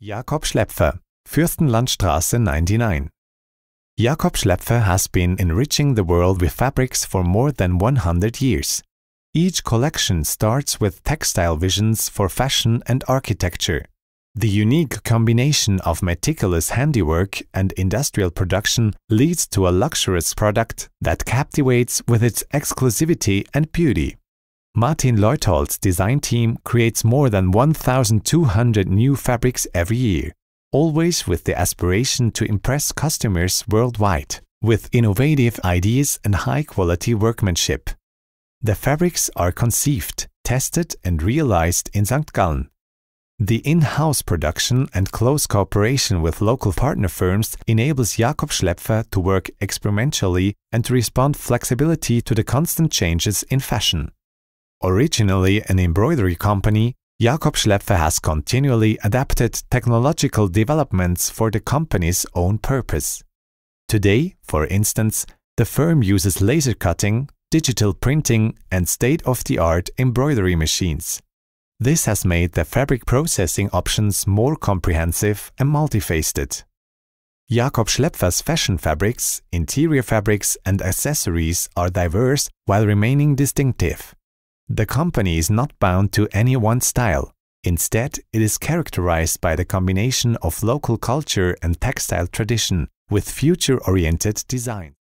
Jakob Schlepfer, Fürstenlandstraße 99. Jakob Schlepfer has been enriching the world with fabrics for more than 100 years. Each collection starts with textile visions for fashion and architecture. The unique combination of meticulous handiwork and industrial production leads to a luxurious product that captivates with its exclusivity and beauty. Martin Leuthold's design team creates more than 1,200 new fabrics every year, always with the aspiration to impress customers worldwide with innovative ideas and high-quality workmanship. The fabrics are conceived, tested and realized in St. Gallen. The in-house production and close cooperation with local partner firms enables Jakob Schlepfer to work experimentally and to respond flexibility to the constant changes in fashion. Originally an embroidery company, Jakob Schlepfer has continually adapted technological developments for the company's own purpose. Today, for instance, the firm uses laser cutting, digital printing and state-of-the-art embroidery machines. This has made the fabric processing options more comprehensive and multifaceted. Jakob Schlepfer's fashion fabrics, interior fabrics and accessories are diverse while remaining distinctive. The company is not bound to any one style. Instead, it is characterized by the combination of local culture and textile tradition with future-oriented design.